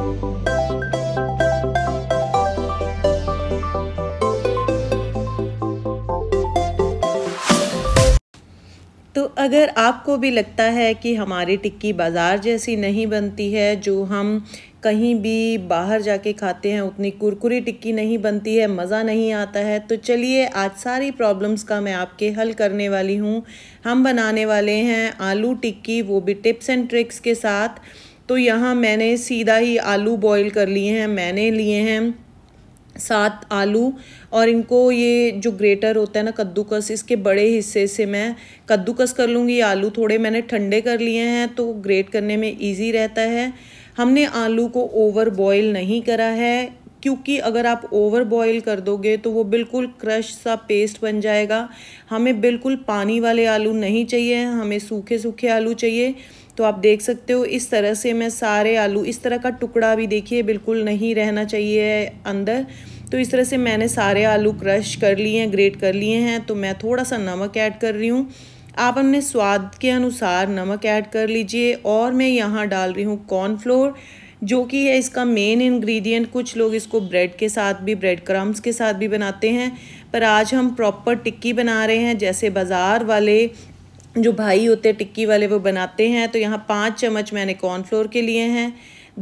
तो अगर आपको भी लगता है कि हमारी टिक्की बाज़ार जैसी नहीं बनती है जो हम कहीं भी बाहर जाके खाते हैं उतनी कुरकुरी टिक्की नहीं बनती है मज़ा नहीं आता है तो चलिए आज सारी प्रॉब्लम्स का मैं आपके हल करने वाली हूँ हम बनाने वाले हैं आलू टिक्की वो भी टिप्स एंड ट्रिक्स के साथ तो यहाँ मैंने सीधा ही आलू बॉईल कर लिए हैं मैंने लिए हैं सात आलू और इनको ये जो ग्रेटर होता है ना कद्दूकस इसके बड़े हिस्से से मैं कद्दूकस कर लूँगी आलू थोड़े मैंने ठंडे कर लिए हैं तो ग्रेट करने में ईजी रहता है हमने आलू को ओवर बॉयल नहीं करा है क्योंकि अगर आप ओवर बॉयल कर दोगे तो वो बिल्कुल क्रश सा पेस्ट बन जाएगा हमें बिल्कुल पानी वाले आलू नहीं चाहिए हमें सूखे सूखे आलू चाहिए तो आप देख सकते हो इस तरह से मैं सारे आलू इस तरह का टुकड़ा भी देखिए बिल्कुल नहीं रहना चाहिए अंदर तो इस तरह से मैंने सारे आलू क्रश कर लिए हैं ग्रेट कर लिए हैं तो मैं थोड़ा सा नमक ऐड कर रही हूँ आप अपने स्वाद के अनुसार नमक ऐड कर लीजिए और मैं यहाँ डाल रही हूँ कॉर्नफ्लोर जो कि है इसका मेन इंग्रेडिएंट कुछ लोग इसको ब्रेड के साथ भी ब्रेड क्रम्स के साथ भी बनाते हैं पर आज हम प्रॉपर टिक्की बना रहे हैं जैसे बाज़ार वाले जो भाई होते हैं टिक्की वाले वो बनाते हैं तो यहाँ पाँच चम्मच मैंने कॉर्नफ्लोर के लिए हैं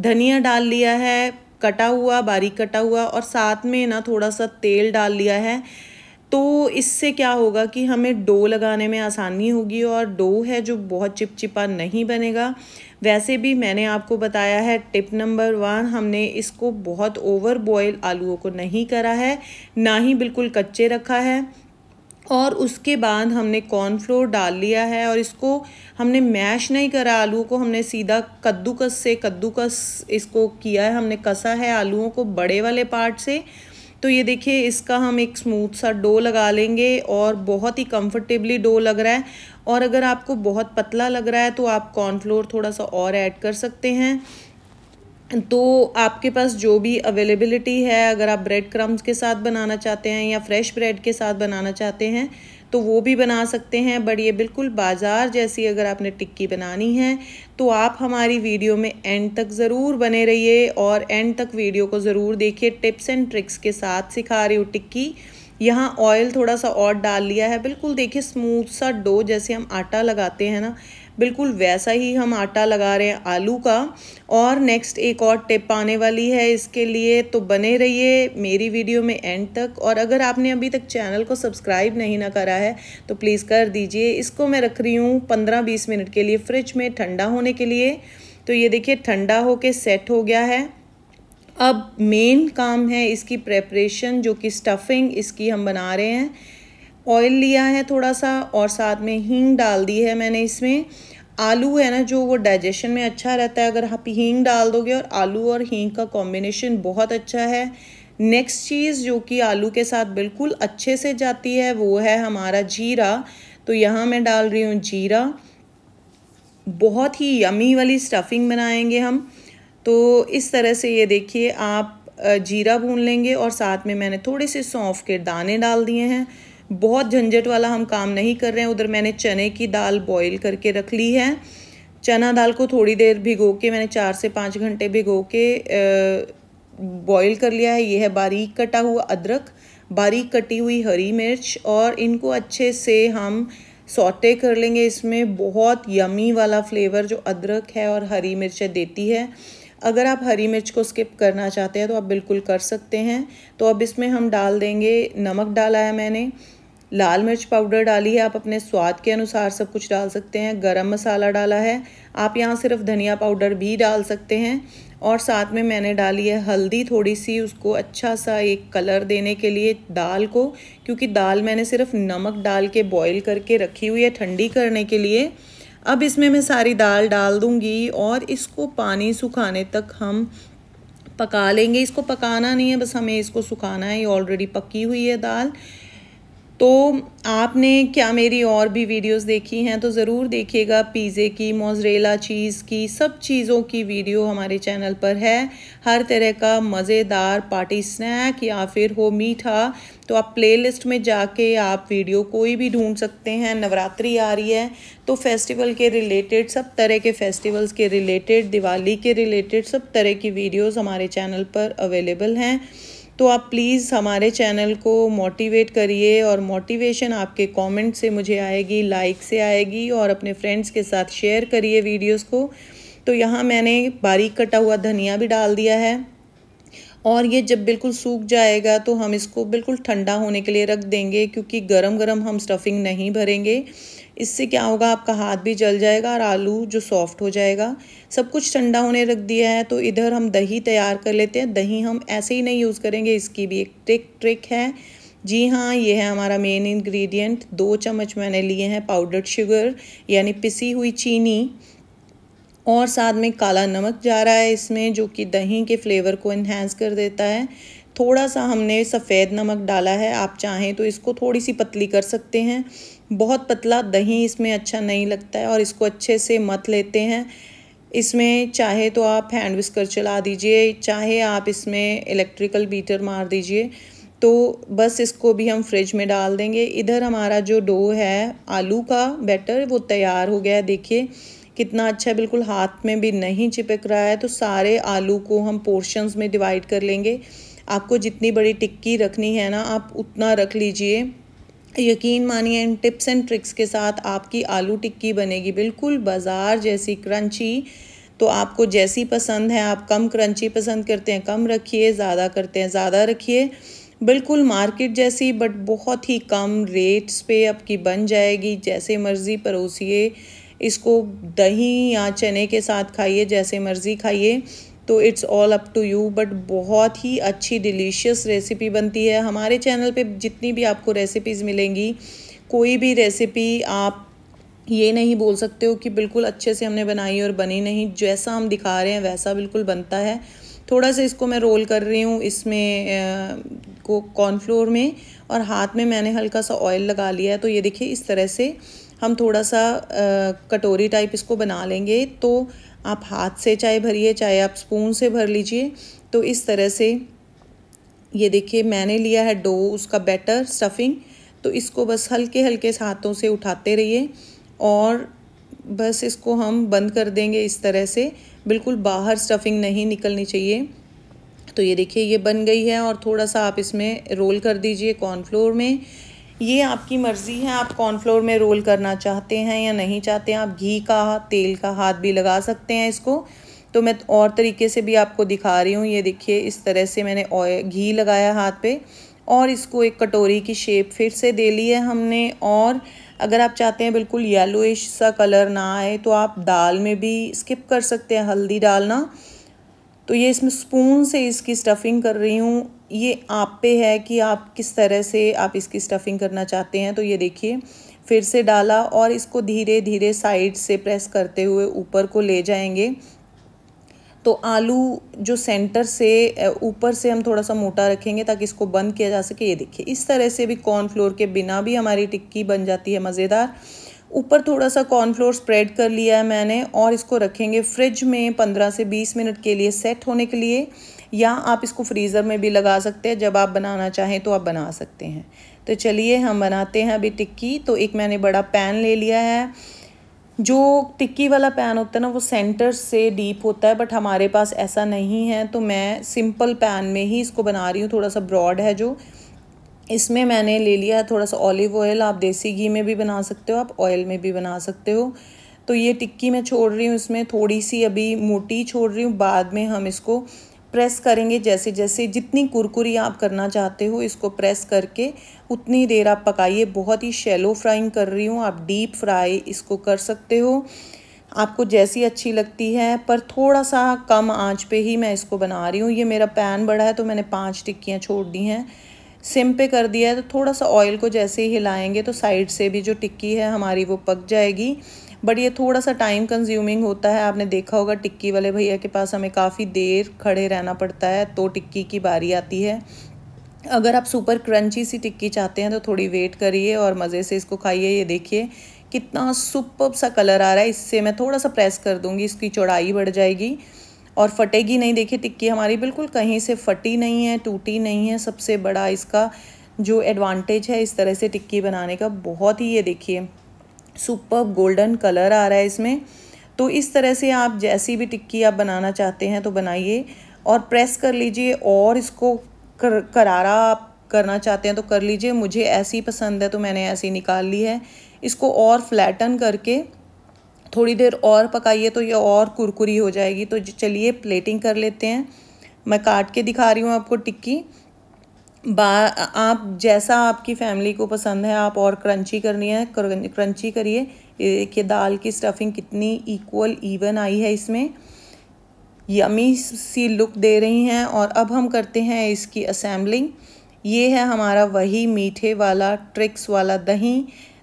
धनिया डाल लिया है कटा हुआ बारीक कटा हुआ और साथ में ना थोड़ा सा तेल डाल लिया है तो इससे क्या होगा कि हमें डो लगाने में आसानी होगी और डो है जो बहुत चिपचिपा नहीं बनेगा वैसे भी मैंने आपको बताया है टिप नंबर वन हमने इसको बहुत ओवर बॉयल आलूओं को नहीं करा है ना ही बिल्कुल कच्चे रखा है और उसके बाद हमने कॉर्नफ्लोर डाल लिया है और इसको हमने मैश नहीं करा आलूओं को हमने सीधा कद्दूकस से कद्दूकस इसको किया है हमने कसा है आलूओं को बड़े वाले पार्ट से तो ये देखिए इसका हम एक स्मूथ सा डो लगा लेंगे और बहुत ही कंफर्टेबली डो लग रहा है और अगर आपको बहुत पतला लग रहा है तो आप कॉर्नफ्लोर थोड़ा सा और ऐड कर सकते हैं तो आपके पास जो भी अवेलेबिलिटी है अगर आप ब्रेड क्रम्स के साथ बनाना चाहते हैं या फ्रेश ब्रेड के साथ बनाना चाहते हैं तो वो भी बना सकते हैं बट ये बिल्कुल बाज़ार जैसी अगर आपने टिक्की बनानी है तो आप हमारी वीडियो में एंड तक ज़रूर बने रहिए और एंड तक वीडियो को ज़रूर देखिए टिप्स एंड ट्रिक्स के साथ सिखा रही हूँ टिक्की यहाँ ऑयल थोड़ा सा और डाल लिया है बिल्कुल देखिए स्मूथ सा डो जैसे हम आटा लगाते हैं ना बिल्कुल वैसा ही हम आटा लगा रहे हैं आलू का और नेक्स्ट एक और टिप आने वाली है इसके लिए तो बने रहिए मेरी वीडियो में एंड तक और अगर आपने अभी तक चैनल को सब्सक्राइब नहीं ना करा है तो प्लीज़ कर दीजिए इसको मैं रख रही हूँ पंद्रह बीस मिनट के लिए फ्रिज में ठंडा होने के लिए तो ये देखिए ठंडा होके सेट हो गया है अब मेन काम है इसकी प्रेपरेशन जो कि स्टफिंग इसकी हम बना रहे हैं ऑयल लिया है थोड़ा सा और साथ में हींग डाल दी है मैंने इसमें आलू है ना जो वो डाइजेशन में अच्छा रहता है अगर आप हींग डाल दोगे और आलू और हींग का कॉम्बिनेशन बहुत अच्छा है नेक्स्ट चीज़ जो कि आलू के साथ बिल्कुल अच्छे से जाती है वो है हमारा जीरा तो यहाँ मैं डाल रही हूँ जीरा बहुत ही यमी वाली स्टफिंग बनाएंगे हम तो इस तरह से ये देखिए आप जीरा भून लेंगे और साथ में मैंने थोड़े से सौंफ के दाने डाल दिए हैं बहुत झंझट वाला हम काम नहीं कर रहे हैं उधर मैंने चने की दाल बॉईल करके रख ली है चना दाल को थोड़ी देर भिगो के मैंने चार से पाँच घंटे भिगो के बॉईल कर लिया है ये है बारीक कटा हुआ अदरक बारीक कटी हुई हरी मिर्च और इनको अच्छे से हम सौटे कर लेंगे इसमें बहुत यमी वाला फ्लेवर जो अदरक है और हरी मिर्च देती है अगर आप हरी मिर्च को स्किप करना चाहते हैं तो आप बिल्कुल कर सकते हैं तो अब इसमें हम डाल देंगे नमक डाला है मैंने लाल मिर्च पाउडर डाली है आप अपने स्वाद के अनुसार सब कुछ डाल सकते हैं गरम मसाला डाला है आप यहाँ सिर्फ धनिया पाउडर भी डाल सकते हैं और साथ में मैंने डाली है हल्दी थोड़ी सी उसको अच्छा सा एक कलर देने के लिए दाल को क्योंकि दाल मैंने सिर्फ नमक डाल के बॉईल करके रखी हुई है ठंडी करने के लिए अब इसमें मैं सारी दाल डाल दूंगी और इसको पानी सुखाने तक हम पका लेंगे इसको पकाना नहीं है बस हमें इसको सुखाना है ये ऑलरेडी पकी हुई है दाल तो आपने क्या मेरी और भी वीडियोस देखी हैं तो ज़रूर देखिएगा पिज़्ज़े की मोजरेला चीज़ की सब चीज़ों की वीडियो हमारे चैनल पर है हर तरह का मज़ेदार पार्टी स्नैक या फिर हो मीठा तो आप प्लेलिस्ट में जाके आप वीडियो कोई भी ढूंढ सकते हैं नवरात्रि आ रही है तो फेस्टिवल के रिलेटेड सब तरह के फेस्टिवल्स के रिलेटेड दिवाली के रिलेटेड सब तरह की वीडियोज़ हमारे चैनल पर अवेलेबल हैं तो आप प्लीज़ हमारे चैनल को मोटिवेट करिए और मोटिवेशन आपके कमेंट से मुझे आएगी लाइक से आएगी और अपने फ्रेंड्स के साथ शेयर करिए वीडियोस को तो यहाँ मैंने बारीक कटा हुआ धनिया भी डाल दिया है और ये जब बिल्कुल सूख जाएगा तो हम इसको बिल्कुल ठंडा होने के लिए रख देंगे क्योंकि गरम गरम हम स्टफिंग नहीं भरेंगे इससे क्या होगा आपका हाथ भी जल जाएगा और आलू जो सॉफ्ट हो जाएगा सब कुछ ठंडा होने रख दिया है तो इधर हम दही तैयार कर लेते हैं दही हम ऐसे ही नहीं यूज़ करेंगे इसकी भी एक ट्रिक ट्रिक है जी हाँ ये है हमारा मेन इंग्रेडिएंट दो चम्मच मैंने लिए हैं पाउडर्ड शुगर यानी पिसी हुई चीनी और साथ में काला नमक जा रहा है इसमें जो कि दही के फ्लेवर को इन्हेंस कर देता है थोड़ा सा हमने सफ़ेद नमक डाला है आप चाहें तो इसको थोड़ी सी पतली कर सकते हैं बहुत पतला दही इसमें अच्छा नहीं लगता है और इसको अच्छे से मत लेते हैं इसमें चाहे तो आप हैंड विस्कर चला दीजिए चाहे आप इसमें इलेक्ट्रिकल बीटर मार दीजिए तो बस इसको भी हम फ्रिज में डाल देंगे इधर हमारा जो डो है आलू का बैटर वो तैयार हो गया है देखिए कितना अच्छा बिल्कुल हाथ में भी नहीं चिपक रहा है तो सारे आलू को हम पोर्शंस में डिवाइड कर लेंगे आपको जितनी बड़ी टिक्की रखनी है ना आप उतना रख लीजिए यकीन मानिए इन टिप्स एंड ट्रिक्स के साथ आपकी आलू टिक्की बनेगी बिल्कुल बाज़ार जैसी क्रंची तो आपको जैसी पसंद है आप कम क्रंची पसंद करते हैं कम रखिए ज़्यादा करते हैं ज़्यादा रखिए बिल्कुल मार्केट जैसी बट बहुत ही कम रेट्स पे आपकी बन जाएगी जैसे मर्ज़ी परोसिए इसको दही या चने के साथ खाइए जैसे मर्ज़ी खाइए तो it's all up to you but बहुत ही अच्छी डिलीशियस रेसिपी बनती है हमारे चैनल पे जितनी भी आपको रेसिपीज़ मिलेंगी कोई भी रेसिपी आप ये नहीं बोल सकते हो कि बिल्कुल अच्छे से हमने बनाई और बनी नहीं जैसा हम दिखा रहे हैं वैसा बिल्कुल बनता है थोड़ा सा इसको मैं रोल कर रही हूँ इसमें को कॉर्नफ्लोर में और हाथ में मैंने हल्का सा ऑयल लगा लिया है तो ये देखिए इस तरह से हम थोड़ा सा आ, कटोरी टाइप इसको बना लेंगे तो आप हाथ से चाय भरिए चाहे आप स्पून से भर लीजिए तो इस तरह से ये देखिए मैंने लिया है डो उसका बैटर स्टफिंग तो इसको बस हल्के हल्के हाथों से उठाते रहिए और बस इसको हम बंद कर देंगे इस तरह से बिल्कुल बाहर स्टफिंग नहीं निकलनी चाहिए तो ये देखिए ये बन गई है और थोड़ा सा आप इसमें रोल कर दीजिए कॉर्नफ्लोर में ये आपकी मर्ज़ी है आप कॉर्नफ्लोर में रोल करना चाहते हैं या नहीं चाहते हैं आप घी का तेल का हाथ भी लगा सकते हैं इसको तो मैं और तरीके से भी आपको दिखा रही हूँ ये देखिए इस तरह से मैंने घी लगाया हाथ पे और इसको एक कटोरी की शेप फिर से दे ली है हमने और अगर आप चाहते हैं बिल्कुल येलोइश सा कलर ना आए तो आप दाल में भी स्किप कर सकते हैं हल्दी डालना तो ये इसमें स्पून से इसकी स्टफ़िंग कर रही हूँ ये आप पे है कि आप किस तरह से आप इसकी स्टफ़िंग करना चाहते हैं तो ये देखिए फिर से डाला और इसको धीरे धीरे साइड से प्रेस करते हुए ऊपर को ले जाएंगे तो आलू जो सेंटर से ऊपर से हम थोड़ा सा मोटा रखेंगे ताकि इसको बंद किया जा सके ये देखिए इस तरह से भी कॉर्नफ्लोर के बिना भी हमारी टिक्की बन जाती है मज़ेदार ऊपर थोड़ा सा कॉर्नफ्लोर स्प्रेड कर लिया है मैंने और इसको रखेंगे फ्रिज में पंद्रह से बीस मिनट के लिए सेट होने के लिए या आप इसको फ्रीज़र में भी लगा सकते हैं जब आप बनाना चाहें तो आप बना सकते हैं तो चलिए हम बनाते हैं अभी टिक्की तो एक मैंने बड़ा पैन ले लिया है जो टिक्की वाला पैन होता है ना वो सेंटर से डीप होता है बट हमारे पास ऐसा नहीं है तो मैं सिंपल पैन में ही इसको बना रही हूँ थोड़ा सा ब्रॉड है जो इसमें मैंने ले लिया थोड़ा सा ऑलिव ऑयल आप देसी घी में भी बना सकते हो आप ऑयल में भी बना सकते हो तो ये टिक्की मैं छोड़ रही हूँ इसमें थोड़ी सी अभी मोटी छोड़ रही हूँ बाद में हम इसको प्रेस करेंगे जैसे जैसे जितनी कुरकुरी आप करना चाहते हो इसको प्रेस करके उतनी देर आप पकाइए बहुत ही शैलो फ्राइंग कर रही हूँ आप डीप फ्राई इसको कर सकते हो आपको जैसी अच्छी लगती है पर थोड़ा सा कम आंच पे ही मैं इसको बना रही हूँ ये मेरा पैन बड़ा है तो मैंने पांच टिक्कियाँ छोड़ दी हैं सिम पे कर दिया है तो थोड़ा सा ऑयल को जैसे ही हिलाएंगे तो साइड से भी जो टिक्की है हमारी वो पक जाएगी बट ये थोड़ा सा टाइम कंज्यूमिंग होता है आपने देखा होगा टिक्की वाले भैया के पास हमें काफ़ी देर खड़े रहना पड़ता है तो टिक्की की बारी आती है अगर आप सुपर क्रंची सी टिक्की चाहते हैं तो थोड़ी वेट करिए और मज़े से इसको खाइए ये देखिए कितना सुपर सा कलर आ रहा है इससे मैं थोड़ा सा प्रेस कर दूँगी इसकी चौड़ाई बढ़ जाएगी और फटेगी नहीं देखिए टिक्की हमारी बिल्कुल कहीं से फटी नहीं है टूटी नहीं है सबसे बड़ा इसका जो एडवांटेज है इस तरह से टिक्की बनाने का बहुत ही ये देखिए सुपर गोल्डन कलर आ रहा है इसमें तो इस तरह से आप जैसी भी टिक्की आप बनाना चाहते हैं तो बनाइए और प्रेस कर लीजिए और इसको कर करारा आप करना चाहते हैं तो कर लीजिए मुझे ऐसी पसंद है तो मैंने ऐसी निकाल ली है इसको और फ्लैटन करके थोड़ी देर और पकाइए तो ये और कुरकुरी हो जाएगी तो चलिए प्लेटिंग कर लेते हैं मैं काट के दिखा रही हूँ आपको टिक्की बा आप जैसा आपकी फैमिली को पसंद है आप और क्रंची करनी है क्रंची करिए कि दाल की स्टफिंग कितनी इक्वल इवन आई है इसमें यमी सी लुक दे रही हैं और अब हम करते हैं इसकी असेंबलिंग ये है हमारा वही मीठे वाला ट्रिक्स वाला दही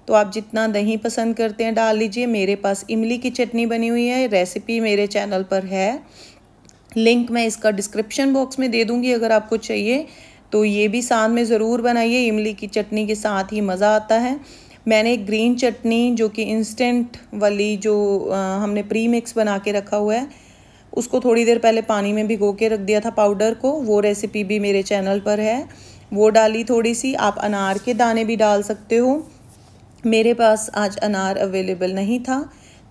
तो आप जितना दही पसंद करते हैं डाल लीजिए मेरे पास इमली की चटनी बनी हुई है रेसिपी मेरे चैनल पर है लिंक मैं इसका डिस्क्रिप्शन बॉक्स में दे दूँगी अगर आपको चाहिए तो ये भी साथ में ज़रूर बनाइए इमली की चटनी के साथ ही मज़ा आता है मैंने ग्रीन चटनी जो कि इंस्टेंट वाली जो आ, हमने प्री मिक्स बना के रखा हुआ है उसको थोड़ी देर पहले पानी में भिगो के रख दिया था पाउडर को वो रेसिपी भी मेरे चैनल पर है वो डाली थोड़ी सी आप अनार के दाने भी डाल सकते हो मेरे पास आज अनार अवेलेबल नहीं था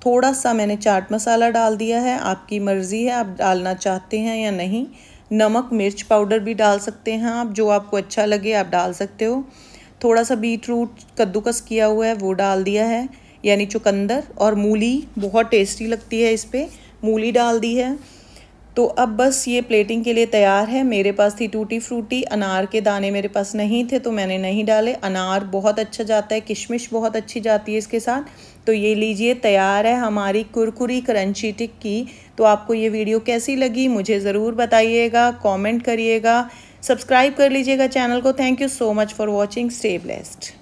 थोड़ा सा मैंने चाट मसाला डाल दिया है आपकी मर्ज़ी है आप डालना चाहते हैं या नहीं नमक मिर्च पाउडर भी डाल सकते हैं आप जो आपको अच्छा लगे आप डाल सकते हो थोड़ा सा बीट रूट कद्दूकस किया हुआ है वो डाल दिया है यानी चुकंदर और मूली बहुत टेस्टी लगती है इस पर मूली डाल दी है तो अब बस ये प्लेटिंग के लिए तैयार है मेरे पास थी टूटी फ्रूटी अनार के दाने मेरे पास नहीं थे तो मैंने नहीं डाले अनार बहुत अच्छा जाता है किशमिश बहुत अच्छी जाती है इसके साथ तो ये लीजिए तैयार है हमारी कुरकुरी क्रंची टिक की तो आपको ये वीडियो कैसी लगी मुझे ज़रूर बताइएगा कॉमेंट करिएगा सब्सक्राइब कर लीजिएगा चैनल को thank you so much for watching stay blessed